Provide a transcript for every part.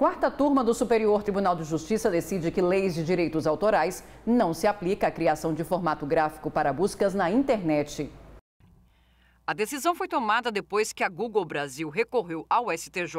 Quarta turma do Superior Tribunal de Justiça decide que leis de direitos autorais não se aplica à criação de formato gráfico para buscas na internet. A decisão foi tomada depois que a Google Brasil recorreu ao STJ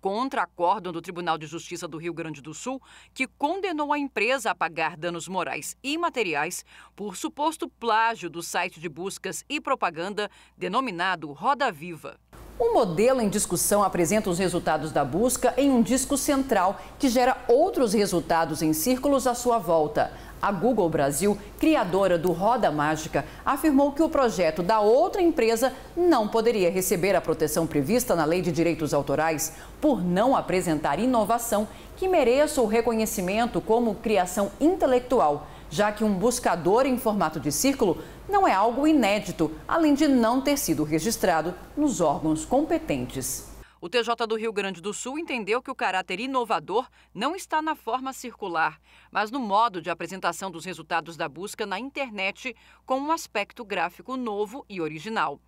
contra acórdão do Tribunal de Justiça do Rio Grande do Sul, que condenou a empresa a pagar danos morais e materiais por suposto plágio do site de buscas e propaganda denominado Roda Viva. O modelo em discussão apresenta os resultados da busca em um disco central que gera outros resultados em círculos à sua volta. A Google Brasil, criadora do Roda Mágica, afirmou que o projeto da outra empresa não poderia receber a proteção prevista na Lei de Direitos Autorais por não apresentar inovação que mereça o reconhecimento como criação intelectual já que um buscador em formato de círculo não é algo inédito, além de não ter sido registrado nos órgãos competentes. O TJ do Rio Grande do Sul entendeu que o caráter inovador não está na forma circular, mas no modo de apresentação dos resultados da busca na internet, com um aspecto gráfico novo e original.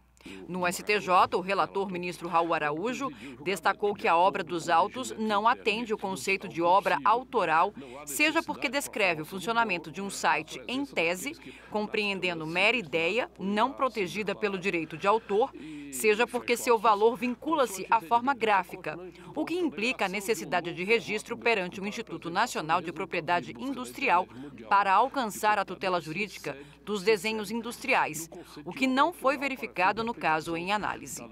No STJ, o relator ministro Raul Araújo destacou que a obra dos autos não atende o conceito de obra autoral, seja porque descreve o funcionamento de um site em tese, compreendendo mera ideia, não protegida pelo direito de autor, seja porque seu valor vincula-se à forma é gráfica, o que implica a necessidade de registro perante o Instituto Nacional de Propriedade Industrial para alcançar a tutela jurídica dos desenhos industriais, o que não foi verificado no caso em análise.